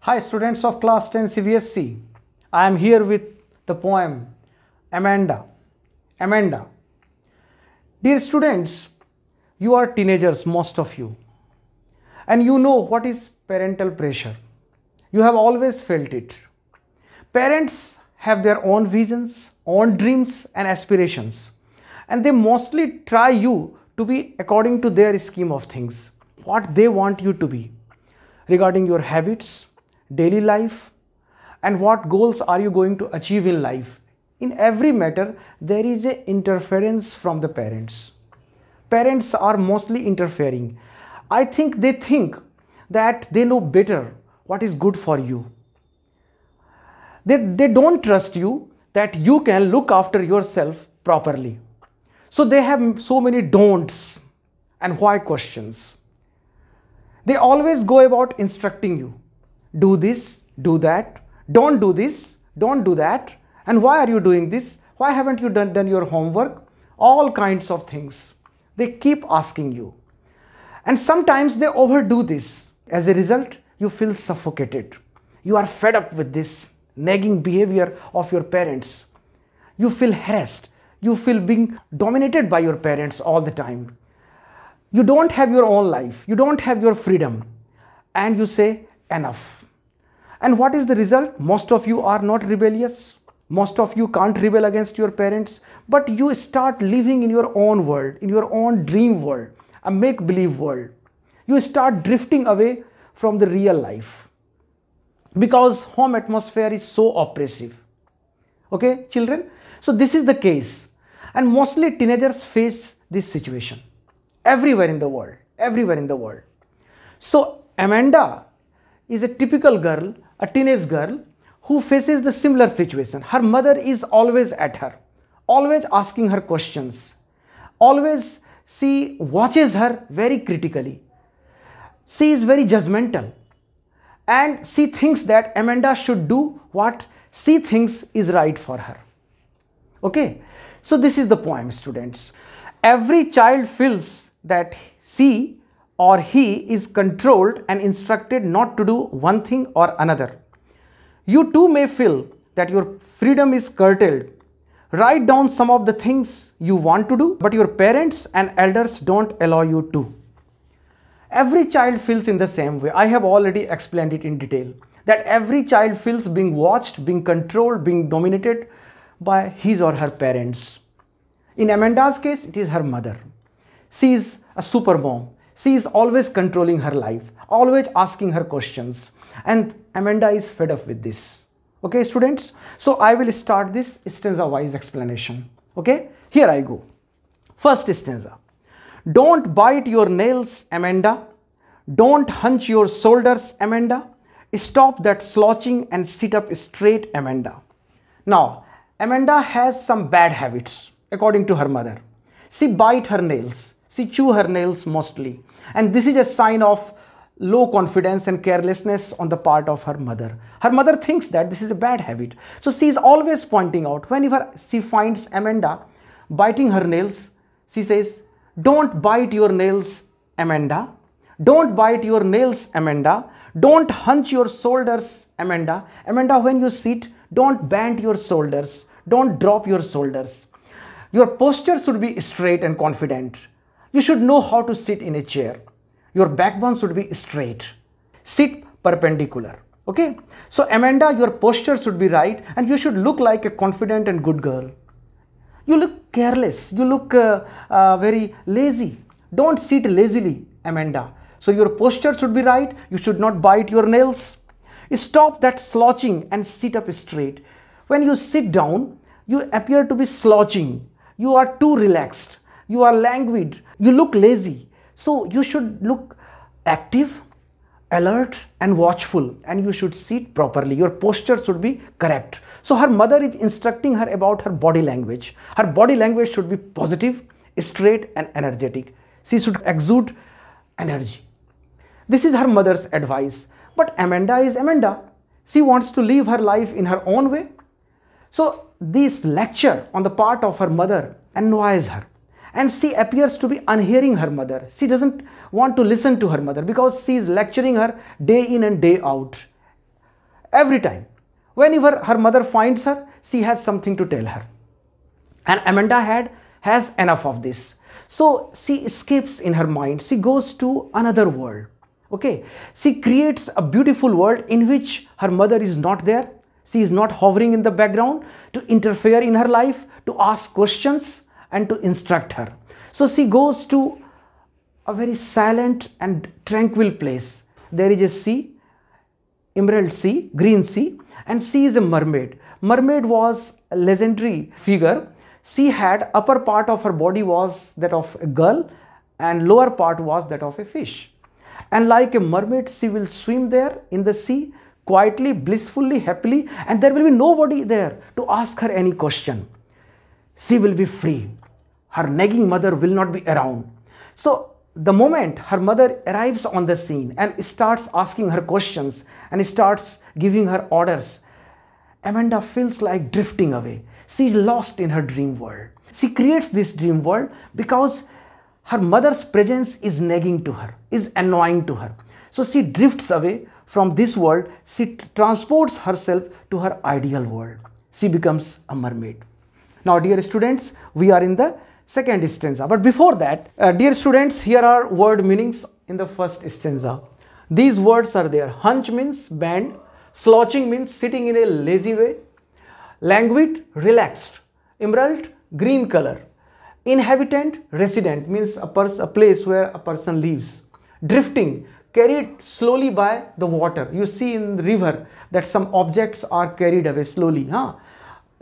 Hi students of class 10 CVSC. I am here with the poem Amanda. Amanda. Dear students, you are teenagers, most of you. And you know what is parental pressure. You have always felt it. Parents have their own visions, own dreams and aspirations. And they mostly try you to be according to their scheme of things, what they want you to be regarding your habits, daily life, and what goals are you going to achieve in life. In every matter, there is a interference from the parents. Parents are mostly interfering. I think they think that they know better what is good for you they, they don't trust you that you can look after yourself properly. So they have so many don'ts and why questions. They always go about instructing you. Do this, do that, don't do this, don't do that. And why are you doing this? Why haven't you done, done your homework? All kinds of things. They keep asking you. And sometimes they overdo this. As a result, you feel suffocated. You are fed up with this nagging behavior of your parents. You feel harassed. You feel being dominated by your parents all the time. You don't have your own life. You don't have your freedom. And you say, enough. And what is the result? Most of you are not rebellious. Most of you can't rebel against your parents. But you start living in your own world, in your own dream world, a make believe world. You start drifting away from the real life because home atmosphere is so oppressive okay children so this is the case and mostly teenagers face this situation everywhere in the world everywhere in the world so amanda is a typical girl a teenage girl who faces the similar situation her mother is always at her always asking her questions always she watches her very critically she is very judgmental and she thinks that Amanda should do what she thinks is right for her. Okay, so this is the poem, students. Every child feels that she or he is controlled and instructed not to do one thing or another. You too may feel that your freedom is curtailed. Write down some of the things you want to do, but your parents and elders don't allow you to. Every child feels in the same way. I have already explained it in detail that every child feels being watched, being controlled, being dominated by his or her parents. In Amanda's case, it is her mother. She is a super mom. She is always controlling her life, always asking her questions. And Amanda is fed up with this. Okay, students? So I will start this stanza wise explanation. Okay, here I go. First stanza don't bite your nails, Amanda. Don't hunch your shoulders, Amanda. Stop that slouching and sit up straight, Amanda. Now, Amanda has some bad habits, according to her mother. She bite her nails. She chew her nails mostly. And this is a sign of low confidence and carelessness on the part of her mother. Her mother thinks that this is a bad habit. So she is always pointing out whenever she finds Amanda biting her nails, she says, don't bite your nails, Amanda. Don't bite your nails, Amanda. Don't hunch your shoulders, Amanda. Amanda, when you sit, don't bend your shoulders. Don't drop your shoulders. Your posture should be straight and confident. You should know how to sit in a chair. Your backbone should be straight. Sit perpendicular. Okay? So, Amanda, your posture should be right and you should look like a confident and good girl. You look careless. You look uh, uh, very lazy. Don't sit lazily, Amanda. So your posture should be right. You should not bite your nails. Stop that slouching and sit up straight. When you sit down, you appear to be slouching. You are too relaxed. You are languid. You look lazy. So you should look active alert and watchful and you should sit properly. Your posture should be correct. So her mother is instructing her about her body language. Her body language should be positive, straight and energetic. She should exude energy. This is her mother's advice. But Amanda is Amanda. She wants to live her life in her own way. So this lecture on the part of her mother annoys her and she appears to be unhearing her mother. She doesn't want to listen to her mother because she is lecturing her day in and day out. Every time. Whenever her mother finds her, she has something to tell her. And Amanda had has enough of this. So she escapes in her mind. She goes to another world. Okay. She creates a beautiful world in which her mother is not there. She is not hovering in the background to interfere in her life, to ask questions and to instruct her. So she goes to a very silent and tranquil place. There is a sea, emerald sea, green sea, and she is a mermaid. Mermaid was a legendary figure. She had upper part of her body was that of a girl and lower part was that of a fish. And like a mermaid, she will swim there in the sea quietly, blissfully, happily, and there will be nobody there to ask her any question she will be free. Her nagging mother will not be around. So the moment her mother arrives on the scene and starts asking her questions and starts giving her orders, Amanda feels like drifting away. She's lost in her dream world. She creates this dream world because her mother's presence is nagging to her, is annoying to her. So she drifts away from this world. She transports herself to her ideal world. She becomes a mermaid. Now dear students, we are in the second stanza. But before that, uh, dear students, here are word meanings in the first stanza. These words are there. Hunch means bend, slouching means sitting in a lazy way, languid, relaxed, emerald, green color, inhabitant, resident means a, a place where a person lives, drifting, carried slowly by the water. You see in the river that some objects are carried away slowly huh?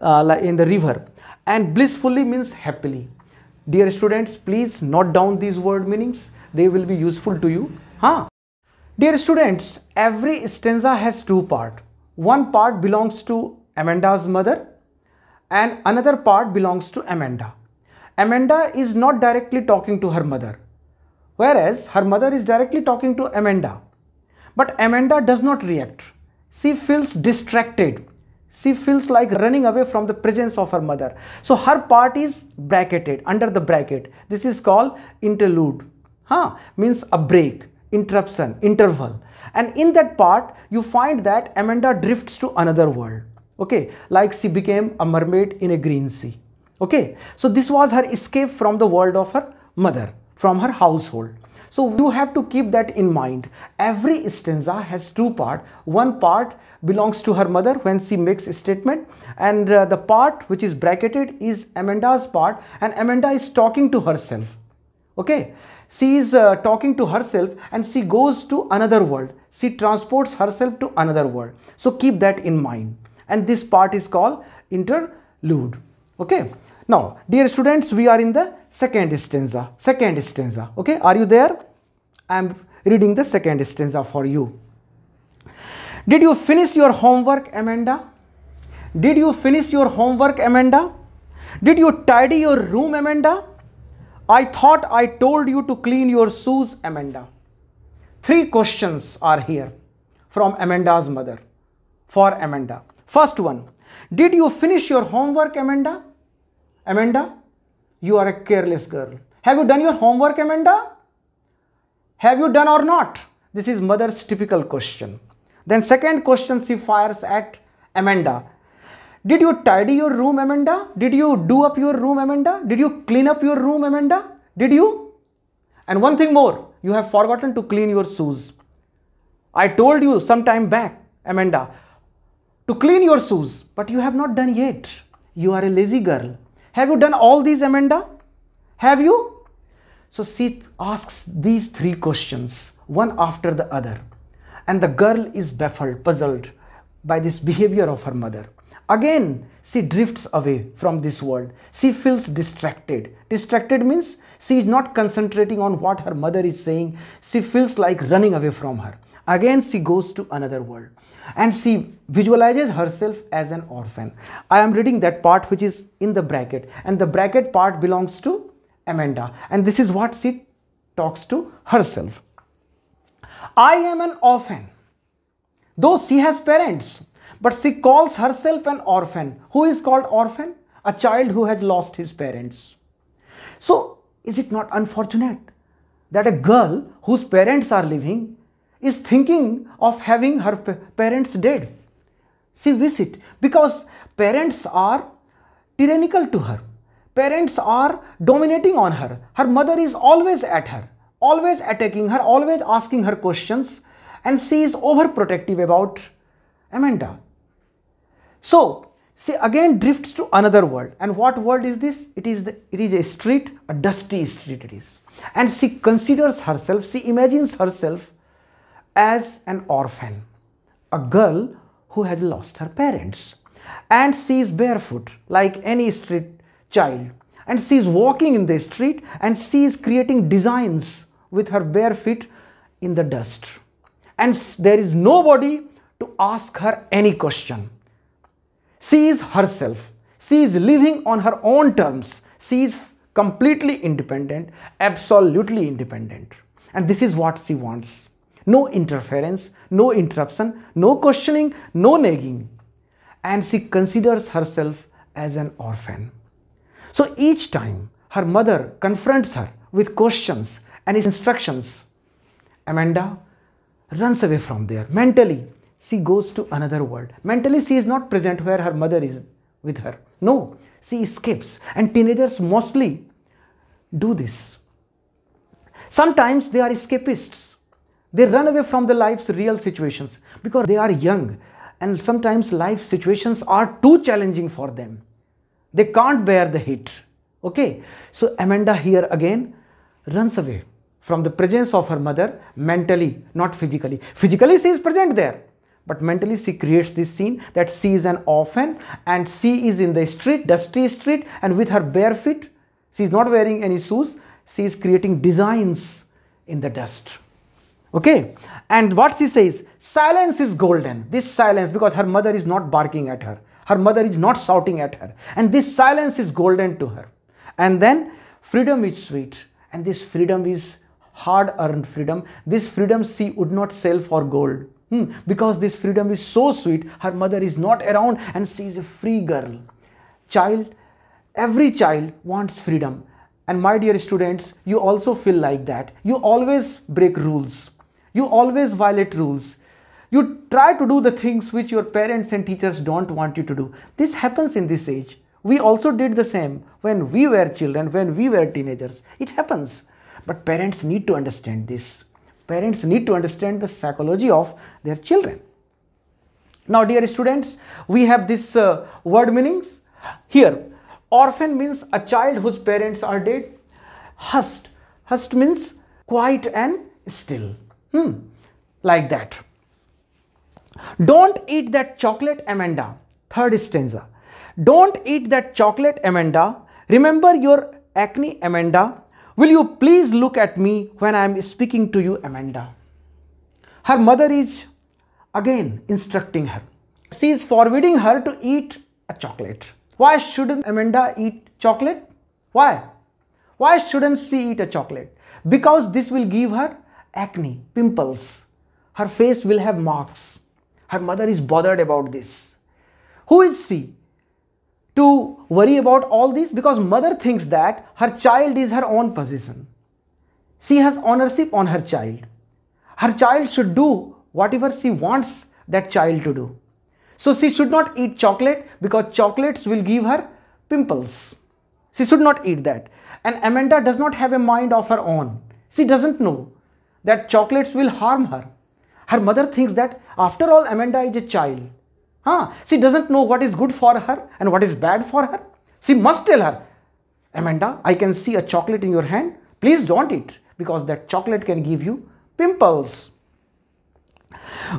Uh, in the river and blissfully means happily dear students please note down these word meanings they will be useful to you huh dear students every stanza has two part one part belongs to amanda's mother and another part belongs to amanda amanda is not directly talking to her mother whereas her mother is directly talking to amanda but amanda does not react she feels distracted she feels like running away from the presence of her mother. So her part is bracketed, under the bracket. This is called interlude. Huh? Means a break, interruption, interval. And in that part, you find that Amanda drifts to another world. Okay, like she became a mermaid in a green sea. Okay, so this was her escape from the world of her mother, from her household. So you have to keep that in mind. Every stanza has two part. One part belongs to her mother when she makes a statement and uh, the part which is bracketed is Amanda's part and Amanda is talking to herself. Okay. She is uh, talking to herself and she goes to another world. She transports herself to another world. So keep that in mind. And this part is called interlude. Okay. Now, dear students, we are in the second stanza. Second stanza. Okay, are you there? I am reading the second stanza for you. Did you finish your homework, Amanda? Did you finish your homework, Amanda? Did you tidy your room, Amanda? I thought I told you to clean your shoes, Amanda. Three questions are here from Amanda's mother for Amanda. First one, did you finish your homework, Amanda? Amanda, you are a careless girl. Have you done your homework, Amanda? Have you done or not? This is mother's typical question. Then second question she fires at Amanda. Did you tidy your room, Amanda? Did you do up your room, Amanda? Did you clean up your room, Amanda? Did you? And one thing more, you have forgotten to clean your shoes. I told you some time back, Amanda, to clean your shoes, but you have not done yet. You are a lazy girl. Have you done all these, Amanda? Have you? So Sith asks these three questions, one after the other. And the girl is baffled, puzzled by this behavior of her mother. Again, she drifts away from this world. She feels distracted. Distracted means she is not concentrating on what her mother is saying. She feels like running away from her. Again, she goes to another world and she visualizes herself as an orphan. I am reading that part which is in the bracket and the bracket part belongs to Amanda and this is what she talks to herself. I am an orphan. Though she has parents, but she calls herself an orphan. Who is called orphan? A child who has lost his parents. So is it not unfortunate that a girl whose parents are living is thinking of having her parents dead. She visit because parents are tyrannical to her. Parents are dominating on her. Her mother is always at her, always attacking her, always asking her questions and she is overprotective about Amanda. So, she again drifts to another world and what world is this? It is, the, it is a street, a dusty street it is. And she considers herself, she imagines herself as an orphan, a girl who has lost her parents and she is barefoot like any street child and she is walking in the street and she is creating designs with her bare feet in the dust and there is nobody to ask her any question. She is herself. She is living on her own terms. She is completely independent, absolutely independent. And this is what she wants. No interference, no interruption, no questioning, no nagging. And she considers herself as an orphan. So each time her mother confronts her with questions and instructions, Amanda runs away from there. Mentally, she goes to another world. Mentally, she is not present where her mother is with her. No, she escapes. And teenagers mostly do this. Sometimes they are escapists they run away from the life's real situations because they are young and sometimes life situations are too challenging for them. They can't bear the heat. Okay, so Amanda here again runs away from the presence of her mother mentally, not physically. Physically, she is present there, but mentally, she creates this scene that she is an orphan and she is in the street, dusty street, and with her bare feet. She is not wearing any shoes, she is creating designs in the dust okay and what she says silence is golden this silence because her mother is not barking at her her mother is not shouting at her and this silence is golden to her and then freedom is sweet and this freedom is hard earned freedom this freedom she would not sell for gold hmm. because this freedom is so sweet her mother is not around and she is a free girl child every child wants freedom and my dear students you also feel like that you always break rules you always violate rules. You try to do the things which your parents and teachers don't want you to do. This happens in this age. We also did the same when we were children, when we were teenagers. It happens. But parents need to understand this. Parents need to understand the psychology of their children. Now, dear students, we have this uh, word meanings. Here, orphan means a child whose parents are dead. Hushed. Hushed means quiet and still. Hmm, like that. Don't eat that chocolate, Amanda. Third stanza. Don't eat that chocolate, Amanda. Remember your acne, Amanda. Will you please look at me when I am speaking to you, Amanda? Her mother is again instructing her. She is forbidding her to eat a chocolate. Why shouldn't Amanda eat chocolate? Why? Why shouldn't she eat a chocolate? Because this will give her acne, pimples. Her face will have marks. Her mother is bothered about this. Who is she to worry about all this? Because mother thinks that her child is her own possession. She has ownership on her child. Her child should do whatever she wants that child to do. So she should not eat chocolate because chocolates will give her pimples. She should not eat that. And Amanda does not have a mind of her own. She doesn't know that chocolates will harm her. Her mother thinks that after all Amanda is a child. Huh? She doesn't know what is good for her and what is bad for her. She must tell her, Amanda, I can see a chocolate in your hand. Please don't eat because that chocolate can give you pimples.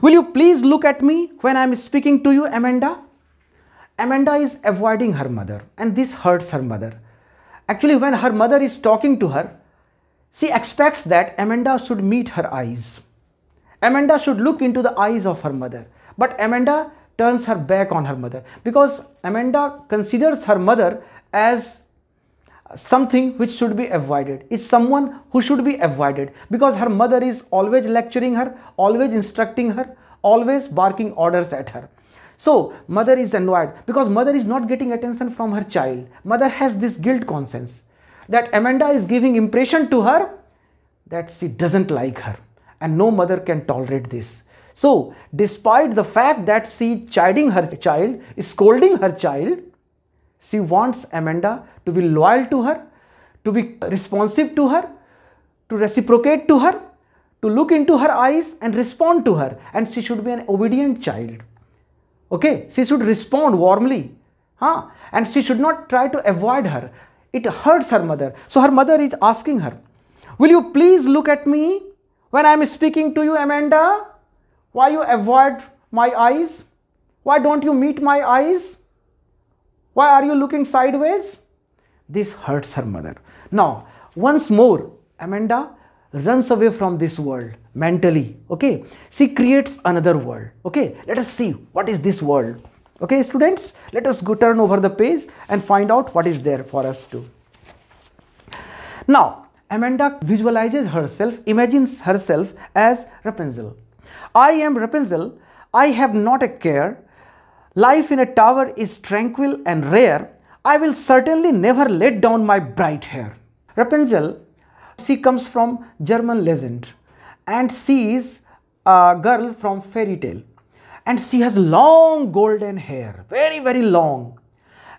Will you please look at me when I am speaking to you, Amanda? Amanda is avoiding her mother and this hurts her mother. Actually, when her mother is talking to her, she expects that Amanda should meet her eyes. Amanda should look into the eyes of her mother. But Amanda turns her back on her mother because Amanda considers her mother as something which should be avoided is someone who should be avoided because her mother is always lecturing her always instructing her always barking orders at her so mother is annoyed because mother is not getting attention from her child mother has this guilt conscience that Amanda is giving impression to her that she doesn't like her and no mother can tolerate this. So despite the fact that she chiding her child, scolding her child, she wants Amanda to be loyal to her, to be responsive to her, to reciprocate to her, to look into her eyes and respond to her and she should be an obedient child. Okay, she should respond warmly huh? and she should not try to avoid her. It hurts her mother. So her mother is asking her, Will you please look at me when I am speaking to you, Amanda? Why you avoid my eyes? Why don't you meet my eyes? Why are you looking sideways? This hurts her mother. Now, once more, Amanda runs away from this world mentally. Okay, she creates another world. Okay, let us see what is this world. Okay students, let us go turn over the page and find out what is there for us to. Now, Amanda visualizes herself, imagines herself as Rapunzel. I am Rapunzel, I have not a care. Life in a tower is tranquil and rare. I will certainly never let down my bright hair. Rapunzel, she comes from German legend and she is a girl from fairy tale and she has long golden hair, very, very long.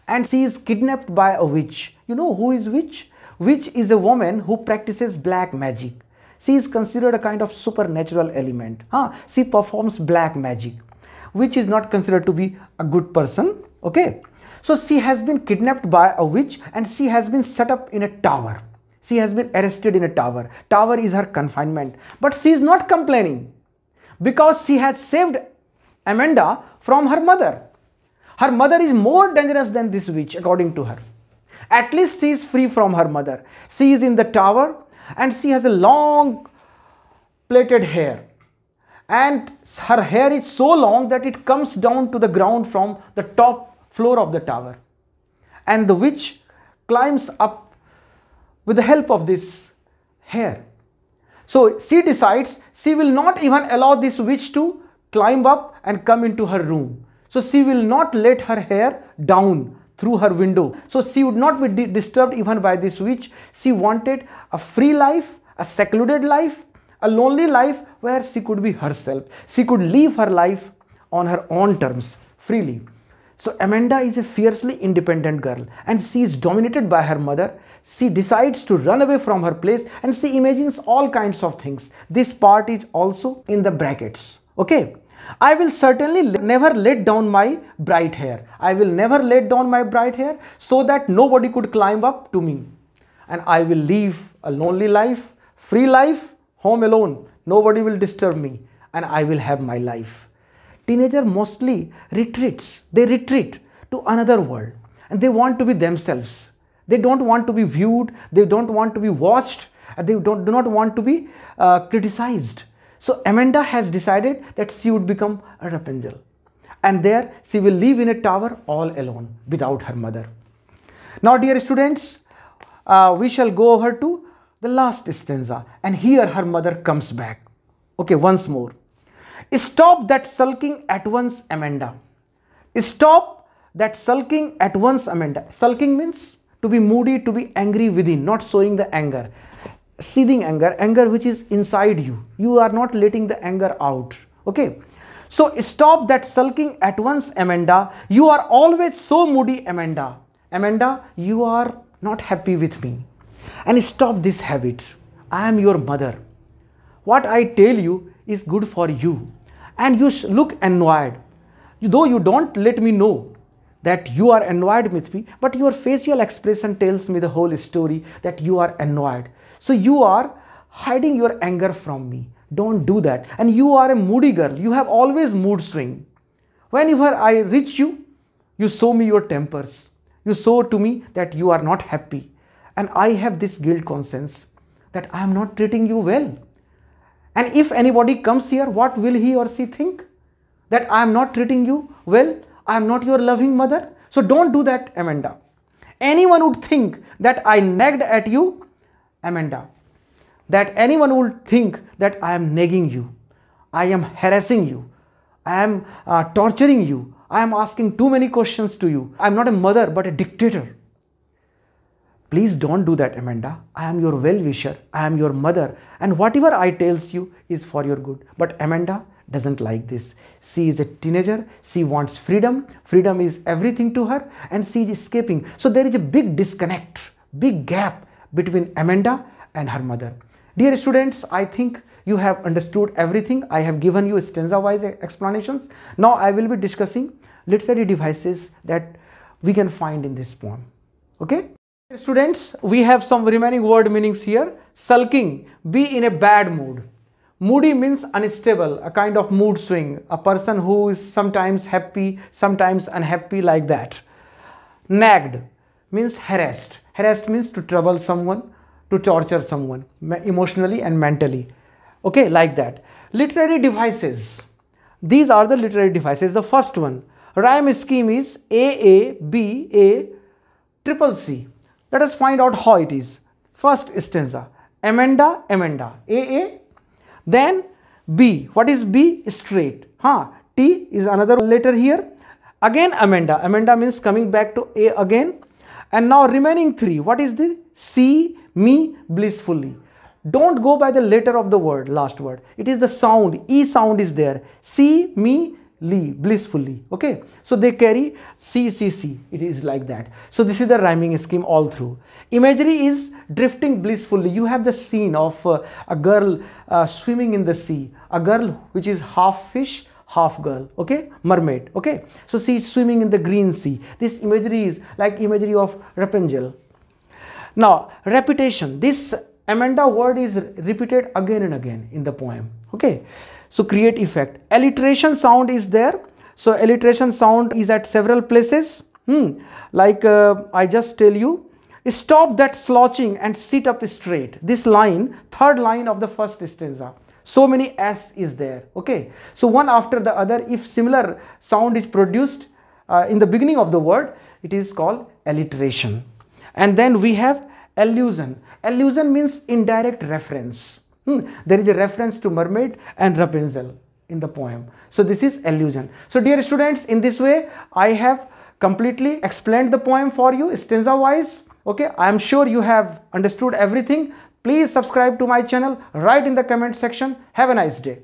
And she is kidnapped by a witch. You know who is witch? Witch is a woman who practices black magic. She is considered a kind of supernatural element. Huh? She performs black magic, which is not considered to be a good person. Okay. So she has been kidnapped by a witch and she has been set up in a tower. She has been arrested in a tower. Tower is her confinement. But she is not complaining because she has saved Amanda from her mother. Her mother is more dangerous than this witch according to her. At least she is free from her mother. She is in the tower and she has a long plaited hair. And her hair is so long that it comes down to the ground from the top floor of the tower. And the witch climbs up with the help of this hair. So she decides she will not even allow this witch to climb up and come into her room. So she will not let her hair down through her window. So she would not be disturbed even by this witch. She wanted a free life, a secluded life, a lonely life where she could be herself. She could live her life on her own terms freely. So Amanda is a fiercely independent girl and she is dominated by her mother. She decides to run away from her place and she imagines all kinds of things. This part is also in the brackets. Okay. I will certainly never let down my bright hair. I will never let down my bright hair so that nobody could climb up to me. And I will live a lonely life, free life, home alone. Nobody will disturb me and I will have my life. Teenager mostly retreats. They retreat to another world and they want to be themselves. They don't want to be viewed. They don't want to be watched. And they don't, do not want to be uh, criticized so Amanda has decided that she would become a Rapunzel. And there she will live in a tower all alone without her mother. Now dear students, uh, we shall go over to the last stanza and here her mother comes back. Okay, once more. Stop that sulking at once, Amanda. Stop that sulking at once, Amanda. Sulking means to be moody, to be angry within, not showing the anger seething anger, anger which is inside you. You are not letting the anger out. Okay. So stop that sulking at once, Amanda. You are always so moody, Amanda. Amanda, you are not happy with me. And stop this habit. I am your mother. What I tell you is good for you. And you look annoyed. Though you don't let me know that you are annoyed with me, but your facial expression tells me the whole story that you are annoyed. So you are hiding your anger from me. Don't do that. And you are a moody girl. You have always mood swing. Whenever I reach you, you show me your tempers. You show to me that you are not happy. And I have this guilt conscience that I am not treating you well. And if anybody comes here, what will he or she think? That I am not treating you well, I am not your loving mother. So don't do that, Amanda. Anyone would think that I nagged at you Amanda, that anyone would think that I am nagging you, I am harassing you, I am uh, torturing you, I am asking too many questions to you, I am not a mother but a dictator. Please don't do that, Amanda. I am your well wisher, I am your mother, and whatever I tells you is for your good. But Amanda, doesn't like this. She is a teenager, she wants freedom, freedom is everything to her, and she is escaping. So there is a big disconnect, big gap between Amanda and her mother. Dear students, I think you have understood everything. I have given you stanza-wise explanations. Now I will be discussing literary devices that we can find in this poem. Okay? Students, we have some remaining word meanings here. Sulking, be in a bad mood. Moody means unstable, a kind of mood swing, a person who is sometimes happy, sometimes unhappy like that. Nagged means harassed. Harassed means to trouble someone, to torture someone emotionally and mentally. Okay, like that. Literary devices. These are the literary devices. The first one, rhyme scheme is A, A, B, A, triple C. Let us find out how it is. First stanza, Amanda, Amanda, A, A. Then B, what is B? Straight. Huh? T is another letter here. Again Amanda, Amanda means coming back to A again. And now remaining three, what is the see me blissfully? Don't go by the letter of the word, last word. It is the sound, E sound is there. See me Lee, blissfully. Okay. So they carry C, C, C. It is like that. So this is the rhyming scheme all through. Imagery is drifting blissfully. You have the scene of uh, a girl uh, swimming in the sea. A girl which is half fish, half girl okay mermaid okay so it's swimming in the green sea this imagery is like imagery of Rapunzel now reputation this Amanda word is repeated again and again in the poem okay so create effect alliteration sound is there so alliteration sound is at several places hmm. like uh, I just tell you stop that slouching and sit up straight this line third line of the first stanza so many s is there okay so one after the other if similar sound is produced uh, in the beginning of the word it is called alliteration and then we have allusion allusion means indirect reference hmm. there is a reference to mermaid and rapunzel in the poem so this is allusion so dear students in this way i have completely explained the poem for you stanza wise okay i am sure you have understood everything Please subscribe to my channel, write in the comment section. Have a nice day.